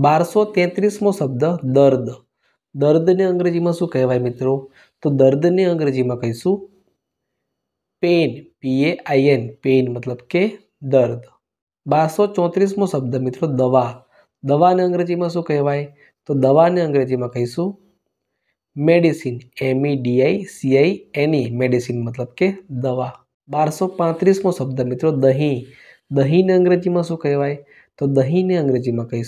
बार सौ तेतरीस मो शब्द दर्द दर्द ने अंग्रेजी में शू कहवा मित्रों तो दर्द ने अंग्रेजी में कही pain P A I N pain मतलब के दर्द बार सौ चौतरीसमो शब्द मित्रों दवा दवा ने अंग्रेजी में शू कहवा तो दवा ने अंग्रेजी में कही medicine M E D I C I N E medicine मतलब के दवा बार सौ पात्रमो शब्द मित्रों दही दही ने अंग्रेजी में शू कहवा तो दही ने अंग्रेजी में कही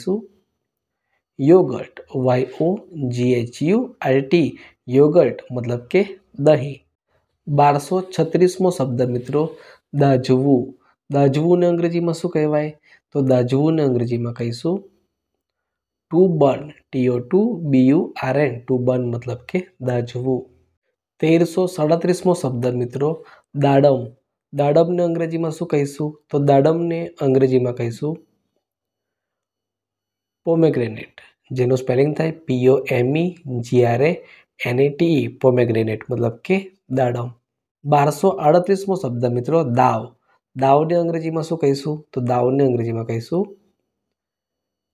yogurt Y O G H U R T yogurt મતલબ કે દહીં બારસો છત્રીસમો શબ્દ મિત્રો દાજવું દાજવુંને અંગ્રેજીમાં શું કહેવાય તો દાજવુંને અંગ્રેજીમાં કહીશું to burn T O to B U R N to burn મતલબ કે દાજવું તેરસો સાડત્રીસમો શબ્દ મિત્રો દાડમ દાડમને અંગ્રેજીમાં શું કહીશું તો દાડમને અંગ્રેજીમાં કહીશું पोमेग्रेनेट जेनो स्पेलिंग था P M E G R A N A T pomegranate मतलब के दाड़म बार सौ अड़तरीसमो शब्द मित्रों दाव दाव ने अंग्रेजी में शू कही तो दाव ने अंग्रेजी में कही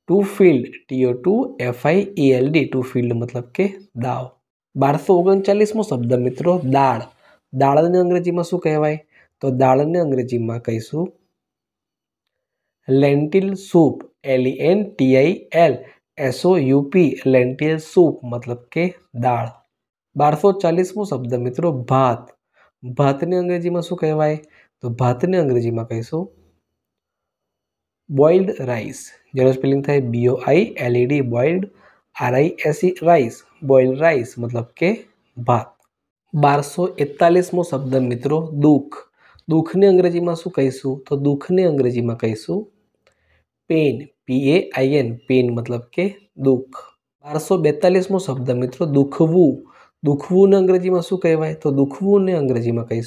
to field T O to F I E L D to field मतलब के दाव बार सौ ओगन मो शब्द मित्रों दाड़ दाड़ ने अंग्रेजी में शू कहवाय तो दाड़ ने अंग्रेजी में कही lentil soup L E N T I L S O U P lentil soup मतलब के दाल बार सौ चालीसमो शब्द मित्रों भात भात ने अंग्रेजी में शू कहवाए तो भात ने अंग्रेजी में कहीशु बॉइल्ड राइस जेनो स्पेलिंग थे B O I L E D boiled R I S E rice boiled rice मतलब के भात बार सौ एकतालीस मो शब्द मित्रों दुख दुख ने अंग्रेजी में शू कही तो दुख ने अंग्रेजी में कहीशू pain P A I N pain मतलब के दुख बार सौ बेतालीस मो शब्द मित्रों दुखव दुखव ने अंग्रेजी में शू कहवा तो दुखव ने अंग्रेजी में कही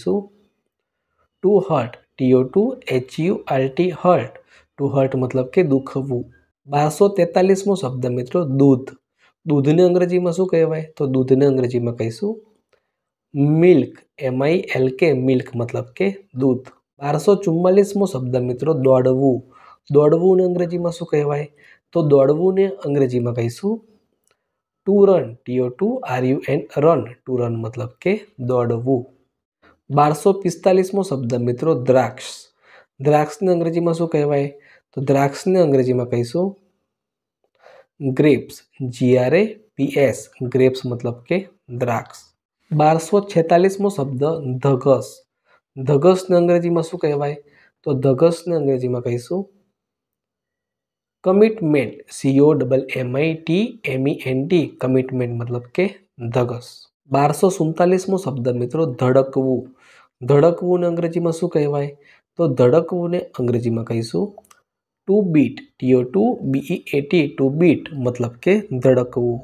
to hurt T O to H U R T hurt to hurt मतलब के दुखव बार सौ तेतालीस मो शब्द मित्रों दूध दूध ने अंग्रेजी में शू कहवा तो दूध ने अंग्रेजी में कही milk M I L K milk मतलब के दूध बार सौ मो शब्द मित्रों दौड़व દોડવું ને અંગ્રેજીમાં શું કહેવાય તો દોડવુંને અંગ્રેજીમાં કહીશું to run T O to R U N run to run મતલબ કે દોડવું બારસો પિસ્તાલીસમો શબ્દ મિત્રો દ્રાક્ષ દ્રાક્ષને અંગ્રેજીમાં શું કહેવાય તો દ્રાક્ષને અંગ્રેજીમાં કહીશું ગ્રેપ્સ જીઆરએ પીએસ ગ્રેપ્સ મતલબ કે દ્રાક્ષ બારસો છેતાલીસમો શબ્દ ધગસ ધગસને અંગ્રેજીમાં શું કહેવાય તો ધગસને અંગ્રેજીમાં કહીશું commitment C O double M I T M N T commitment મતલબ કે ધગસ બારસો સુડતાલીસમો શબ્દ મિત્રો ધડકવું ધડકવુંને અંગ્રેજીમાં શું કહેવાય તો ધડકવુંને અંગ્રેજીમાં કહીશું to beat T O to B E A T to beat મતલબ કે ધડકવું